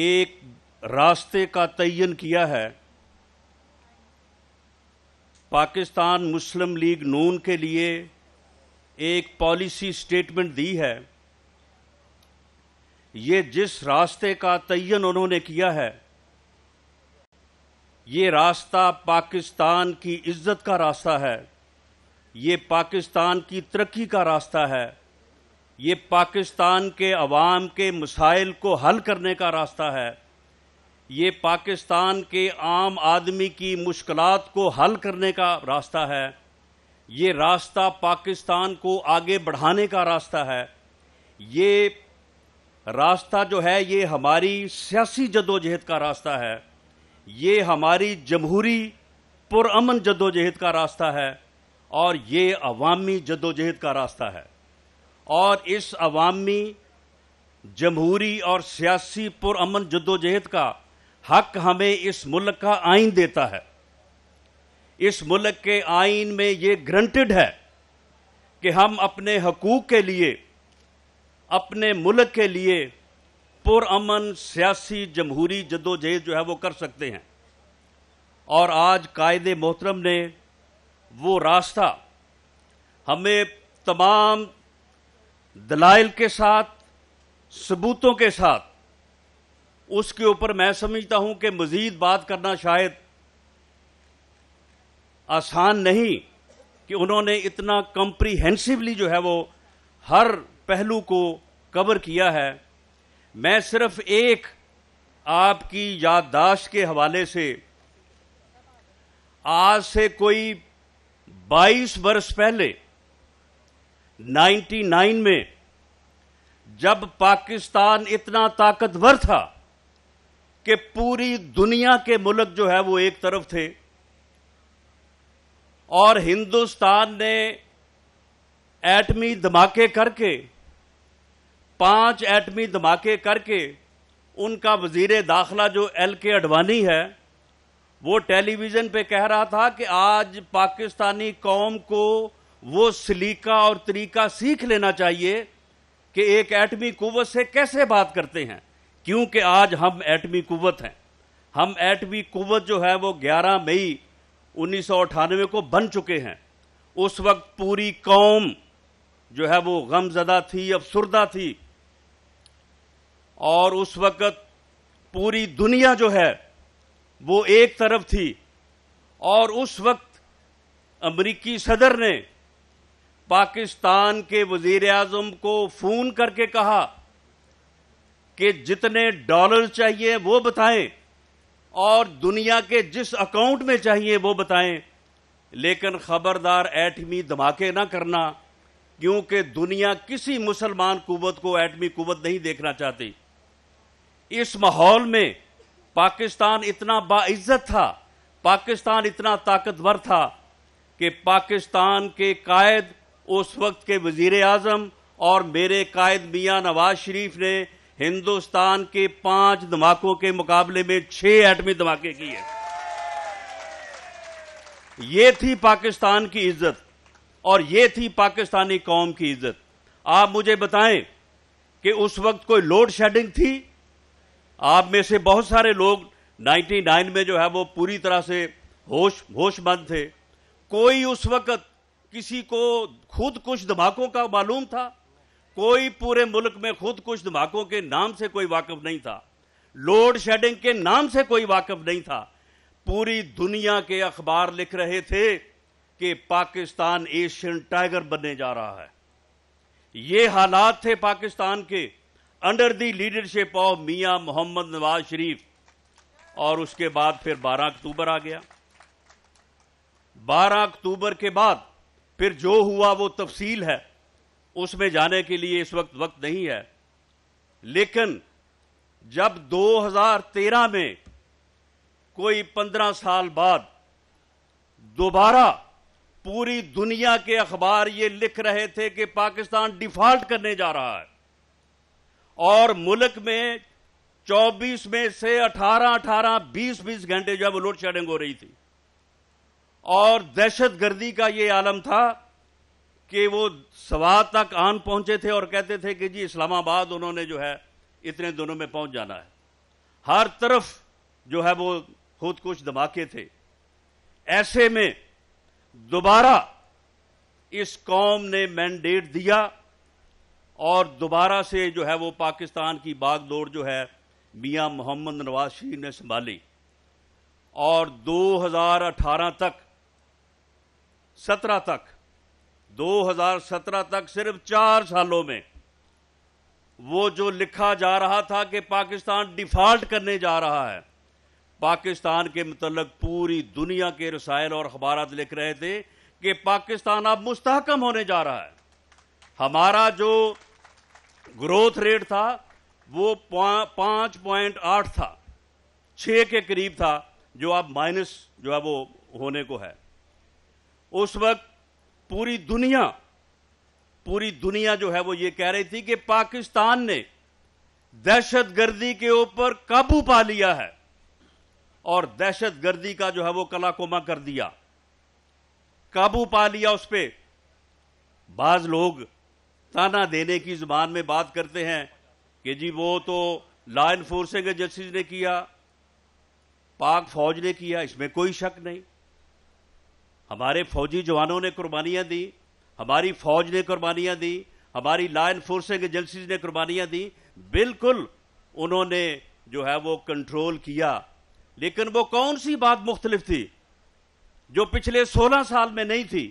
एक रास्ते का तयन किया है पाकिस्तान मुस्लिम लीग नून के लिए एक पॉलिसी स्टेटमेंट दी है ये जिस रास्ते का तयन उन्होंने किया है ये रास्ता पाकिस्तान की इज्जत का रास्ता है ये पाकिस्तान की तरक्की का रास्ता है ये पाकिस्तान के अवाम के मसाइल को हल करने का रास्ता है ये पाकिस्तान के आम आदमी की मुश्किल को हल करने का रास्ता है ये रास्ता पाकिस्तान को आगे बढ़ाने का रास्ता है ये रास्ता जो है ये हमारी सियासी जदोजहद का रास्ता है ये हमारी जमहूरी पुरमन जदोजहद का रास्ता है और ये अवामी जदोजहद का रास्ता है और इस अवामी जमहूरी और सियासी पुरमन जद्दोजहद का हक हमें इस मुल्क का आइन देता है इस मुल्क के आइन में ये ग्रंटेड है कि हम अपने हकूक़ के लिए अपने मुल्क के लिए पुरमन सियासी जमहूरी जद्दोजहद जो है वो कर सकते हैं और आज कायद मोहतरम ने वो रास्ता हमें तमाम दलाइल के साथ सबूतों के साथ उसके ऊपर मैं समझता हूं कि मजीद बात करना शायद आसान नहीं कि उन्होंने इतना कंप्रीहेंसिवली जो है वो हर पहलू को कवर किया है मैं सिर्फ एक आपकी याददाश्त के हवाले से आज से कोई 22 वर्ष पहले 99 में जब पाकिस्तान इतना ताकतवर था कि पूरी दुनिया के मुल्क जो है वो एक तरफ थे और हिंदुस्तान ने एटमी धमाके करके पांच एटमी धमाके करके उनका वजीर दाखला जो एल के अडवानी है वो टेलीविज़न पे कह रहा था कि आज पाकिस्तानी कौम को वो सलीका और तरीका सीख लेना चाहिए कि एक एटमी कुवत से कैसे बात करते हैं क्योंकि आज हम एटमी कुवत हैं हम एटमी कुवत जो है वो 11 मई उन्नीस को बन चुके हैं उस वक्त पूरी कौम जो है वो गमजदा थी अफसरदा थी और उस वक्त पूरी दुनिया जो है वो एक तरफ थी और उस वक्त अमरीकी सदर ने पाकिस्तान के वजीर आजम को फोन करके कहा कि जितने डॉलर चाहिए वो बताएं और दुनिया के जिस अकाउंट में चाहिए वो बताएं लेकिन खबरदार एटमी धमाके ना करना क्योंकि दुनिया किसी मुसलमान कुवत को एटमी कुवत नहीं देखना चाहती इस माहौल में पाकिस्तान इतना बाइज्जत था पाकिस्तान इतना ताकतवर था कि पाकिस्तान के कायद उस वक्त के वजीर अजम और मेरे कायद मियाँ नवाज शरीफ ने हिंदुस्तान के पांच धमाकों के मुकाबले में छह एटमी धमाके किए ये थी पाकिस्तान की इज्जत और ये थी पाकिस्तानी कौम की इज्जत आप मुझे बताएं कि उस वक्त कोई लोड शेडिंग थी आप में से बहुत सारे लोग 99 में जो है वो पूरी तरह से होश होशमंद थे कोई उस वक्त किसी को खुद कुछ धमाकों का मालूम था कोई पूरे मुल्क में खुद कुछ धमाकों के नाम से कोई वाकफ नहीं था लोड शेडिंग के नाम से कोई वाकफ नहीं था पूरी दुनिया के अखबार लिख रहे थे कि पाकिस्तान एशियन टाइगर बनने जा रहा है ये हालात थे पाकिस्तान के under the leadership of Mian Muhammad Nawaz Sharif और उसके बाद फिर 12 अक्टूबर आ गया 12 अक्टूबर के बाद फिर जो हुआ वो तफसील है उसमें जाने के लिए इस वक्त वक्त नहीं है लेकिन जब 2013 में कोई 15 साल बाद दोबारा पूरी दुनिया के अखबार ये लिख रहे थे कि पाकिस्तान डिफॉल्ट करने जा रहा है और मुल्क में 24 में से 18 18 20 20 घंटे जो है वो लोड शेडिंग हो रही थी और दहशतगर्दी का ये आलम था कि वो सवाद तक आन पहुंचे थे और कहते थे कि जी इस्लामाबाद उन्होंने जो है इतने दिनों में पहुंच जाना है हर तरफ जो है वो खुद कुछ धमाके थे ऐसे में दोबारा इस कौम ने मैंडेट दिया और दोबारा से जो है वो पाकिस्तान की बागदौड़ जो है मियां मोहम्मद नवाज शरीफ ने संभाली और 2018 तक सत्रह तक 2017 तक सिर्फ चार सालों में वो जो लिखा जा रहा था कि पाकिस्तान डिफॉल्ट करने जा रहा है पाकिस्तान के मतलब पूरी दुनिया के रसायल और अखबार लिख रहे थे कि पाकिस्तान अब मुस्तकम होने जा रहा है हमारा जो ग्रोथ रेट था वो पाँच पॉइंट आठ था छः के करीब था जो अब माइनस जो है वो होने को है उस वक्त पूरी दुनिया पूरी दुनिया जो है वो ये कह रही थी कि पाकिस्तान ने दहशतगर्दी के ऊपर काबू पा लिया है और दहशतगर्दी का जो है वो कलाकोमा कर दिया काबू पा लिया उस पर बाज लोग ताना देने की जुबान में बात करते हैं कि जी वो तो लॉ इन्फोर्सिंग एजेंसीज ने किया पाक फौज ने किया इसमें कोई शक नहीं हमारे फौजी जवानों ने कुर्बानियाँ दी हमारी फौज ने कुर्बानियाँ दी हमारी लॉ इन्फोर्सिंग एजेंसीज ने कुर्बानियाँ दी बिल्कुल उन्होंने जो है वो कंट्रोल किया लेकिन वो कौन सी बात मुख्तलिफ थी जो पिछले सोलह साल में नहीं थी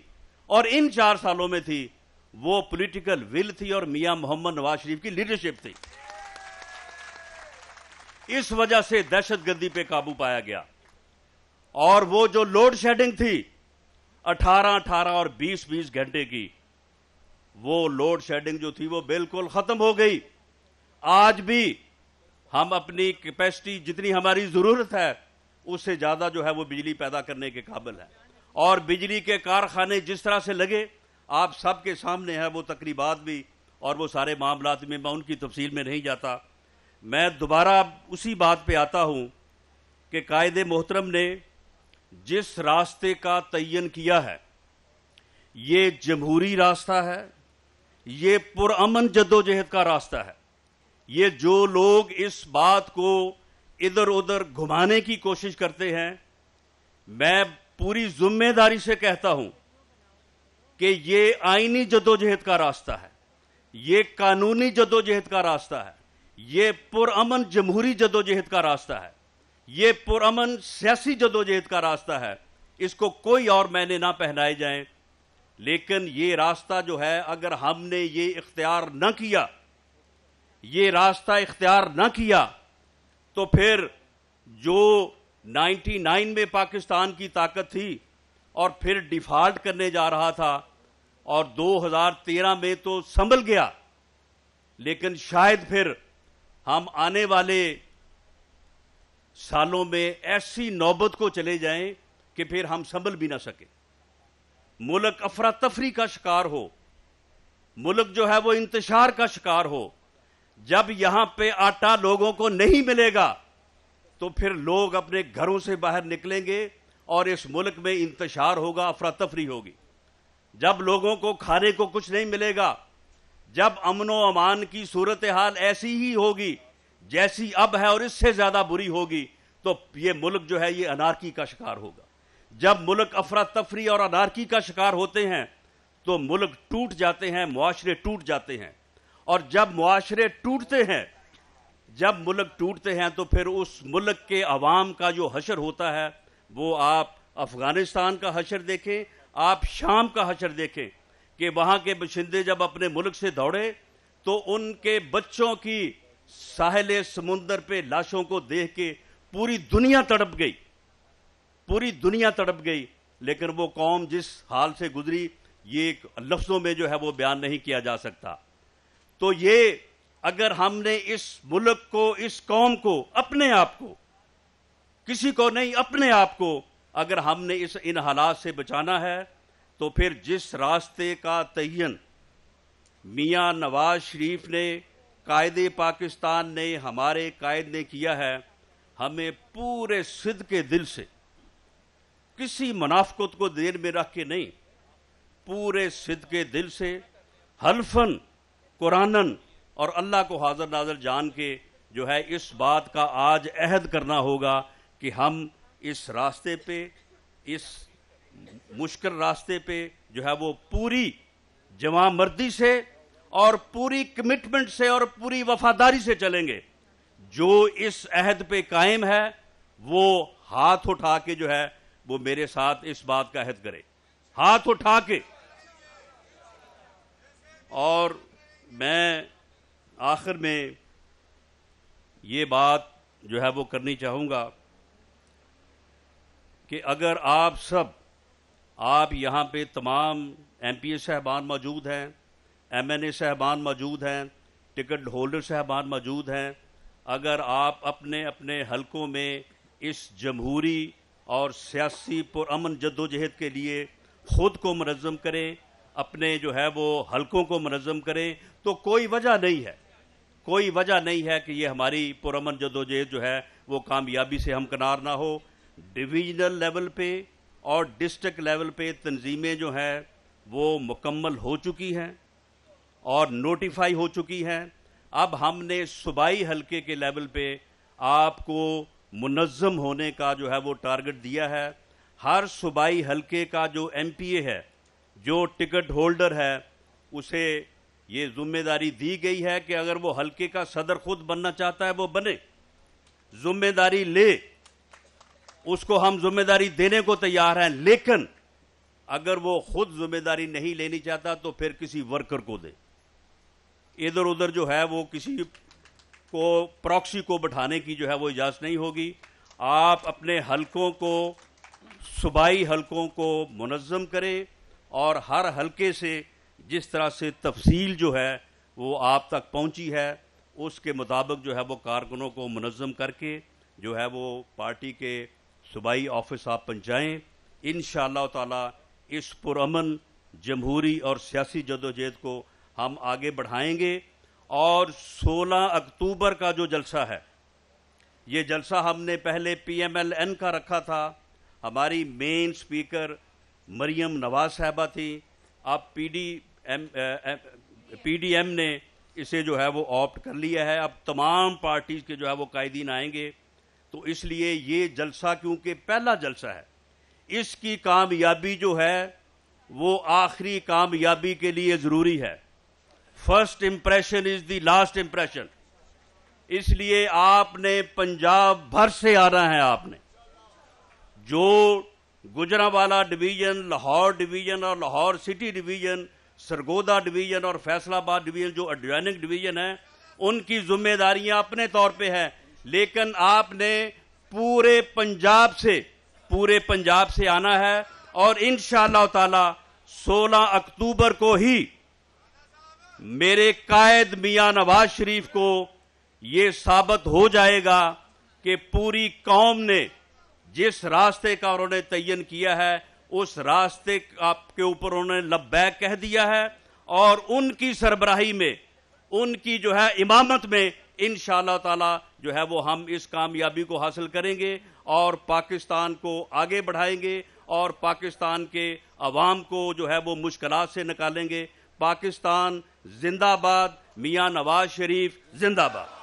और इन चार सालों में थी वो पॉलिटिकल विल थी और मियां मोहम्मद नवाज शरीफ की लीडरशिप थी इस वजह से दहशतगर्दी पे काबू पाया गया और वो जो लोड शेडिंग थी अठारह अठारह और बीस बीस घंटे की वो लोड शेडिंग जो थी वो बिल्कुल खत्म हो गई आज भी हम अपनी कैपेसिटी जितनी हमारी जरूरत है उससे ज्यादा जो है वो बिजली पैदा करने के काबिल है और बिजली के कारखाने जिस तरह से लगे आप सबके सामने है वो तकरीबात भी और वो सारे मामला में मैं उनकी तफसील में नहीं जाता मैं दोबारा उसी बात पे आता हूँ कि कायदे मोहतरम ने जिस रास्ते का तयन किया है ये जमहूरी रास्ता है ये पुरअमन जद्दोजहद का रास्ता है ये जो लोग इस बात को इधर उधर घुमाने की कोशिश करते हैं मैं पूरी जिम्मेदारी से कहता हूं कि ये आईनी जद्दोजहद का रास्ता है ये कानूनी जद्दोजहद का रास्ता है ये पुरअमन जमहूरी जद्दोजहद का रास्ता है ये पुरमन सियासी जदोजहद का रास्ता है इसको कोई और मैंने ना पहनाए जाए लेकिन ये रास्ता जो है अगर हमने ये इख्तियार न किया ये रास्ता इख्तियार न किया तो फिर जो 99 में पाकिस्तान की ताकत थी और फिर डिफॉल्ट करने जा रहा था और 2013 में तो संभल गया लेकिन शायद फिर हम आने वाले सालों में ऐसी नौबत को चले जाएं कि फिर हम संभल भी ना सके मुल्क अफरा तफरी का शिकार हो मुल्क जो है वो इंतशार का शिकार हो जब यहां पे आटा लोगों को नहीं मिलेगा तो फिर लोग अपने घरों से बाहर निकलेंगे और इस मुल्क में इंतशार होगा अफरा तफरी होगी जब लोगों को खाने को कुछ नहीं मिलेगा जब अमनो अमान की सूरत हाल ऐसी ही होगी जैसी अब है और इससे ज्यादा बुरी होगी तो ये मुल्क जो है ये अनारकी का शिकार होगा जब मुल्क अफरा तफरी और अनारकी का शिकार होते हैं तो मुल्क टूट जाते हैं मुआरे टूट जाते हैं और जब मुआरे टूटते हैं जब मुल्क टूटते हैं तो फिर उस मुल्क के अवाम का जो हशर होता है वो आप अफ़गानिस्तान का हशर देखें आप शाम का हशर देखें कि वहाँ के बशिंदे जब अपने मुल्क से दौड़े तो उनके बच्चों की साहले समुंदर पे लाशों को देख के पूरी दुनिया तड़प गई पूरी दुनिया तड़प गई लेकिन वो कौम जिस हाल से गुजरी ये लफ्ज़ों में जो है वो बयान नहीं किया जा सकता तो ये अगर हमने इस मुल्क को इस कौम को अपने आप को किसी को नहीं अपने आप को अगर हमने इस इन हालात से बचाना है तो फिर जिस रास्ते का तयन मियाँ नवाज शरीफ ने कायदे पाकिस्तान ने हमारे कायद ने किया है हमें पूरे सिद्ध के दिल से किसी मुनाफकत को देर में रख के नहीं पूरे सिद्ध के दिल से हल्फन कुरानन और अल्लाह को हाजर नाजर जान के जो है इस बात का आज अहद करना होगा कि हम इस रास्ते पे इस मुश्किल रास्ते पे जो है वो पूरी जवा मर्दी से और पूरी कमिटमेंट से और पूरी वफादारी से चलेंगे जो इस अहद पे कायम है वो हाथ उठा के जो है वो मेरे साथ इस बात का अहद करे हाथ उठा के और मैं आखिर में ये बात जो है वो करनी चाहूँगा कि अगर आप सब आप यहाँ पे तमाम एम पी ए साहबान मौजूद हैं एम एन ए साहबान मौजूद हैं टिकट होल्डर साहबान मौजूद हैं अगर आप अपने अपने हलकों में इस जमहूरी और सियासी पुरमन जद्दोजहद के लिए ख़ुद को मनज़म करें अपने जो है वो हलकों को मनज़म करें तो कोई वजह नहीं है कोई वजह नहीं है कि ये हमारी पुरमन जदोजहद जो है वो कामयाबी से हमकनार ना हो डिवीजनल लेवल पे और डिस्ट्रिक्ट लेवल पे तंजीमें जो हैं वो मुकम्मल हो चुकी हैं और नोटिफाई हो चुकी हैं अब हमने सूबाई हलके के लेवल पे आपको मुनज़म होने का जो है वो टारगेट दिया है हर सूबाई हलके का जो ए है जो टिकट होल्डर है उसे ये जिम्मेदारी दी गई है कि अगर वो हलके का सदर खुद बनना चाहता है वो बने जिम्मेदारी ले उसको हम जिम्मेदारी देने को तैयार हैं लेकिन अगर वो खुद जिम्मेदारी नहीं लेनी चाहता तो फिर किसी वर्कर को दे इधर उधर जो है वो किसी को प्रॉक्सी को बैठाने की जो है वो इजाज़त नहीं होगी आप अपने हलकों को सूबाई हलकों को मनज़म करें और हर हलके से जिस तरह से तफसील जो है वो आप तक पहुंची है उसके मुताबिक जो है वो कारकुनों को मनज़म करके जो है वो पार्टी के सूबाई ऑफिस आप पहुँचाएँ इन ताला इस जमहूरी और सियासी जदोजहद को हम आगे बढ़ाएंगे और 16 अक्टूबर का जो जलसा है ये जलसा हमने पहले पीएमएलएन का रखा था हमारी मेन स्पीकर मरियम नवाज साहबा थी अब पीडीएम पीडीएम ने इसे जो है वो ऑप्ट कर लिया है अब तमाम पार्टीज के जो है वो कायदीन आएंगे तो इसलिए ये जलसा क्योंकि पहला जलसा है इसकी कामयाबी जो है वो आखिरी कामयाबी के लिए ज़रूरी है first impression is the last impression इसलिए आपने पंजाब भर से आना है आपने जो गुजरावाला डिवीजन लाहौर डिवीजन और Lahore city division Sargodha division और फैसलाबाद डिवीजन जो अडवानिक डिवीजन है उनकी जिम्मेदारियां अपने तौर पे हैं लेकिन आपने पूरे पंजाब से पूरे पंजाब से आना है और इन ताला 16 अक्टूबर को ही मेरे कायद मियाँ नवाज शरीफ को ये साबित हो जाएगा कि पूरी कौम ने जिस रास्ते का उन्होंने तयन किया है उस रास्ते आपके ऊपर उन्होंने लब्बैक कह दिया है और उनकी सरबराही में उनकी जो है इमामत में इन ताला जो है वो हम इस कामयाबी को हासिल करेंगे और पाकिस्तान को आगे बढ़ाएंगे और पाकिस्तान के अवाम को जो है वो मुश्किल से निकालेंगे पाकिस्तान जिंदाबाद मियां नवाज शरीफ जिंदाबाद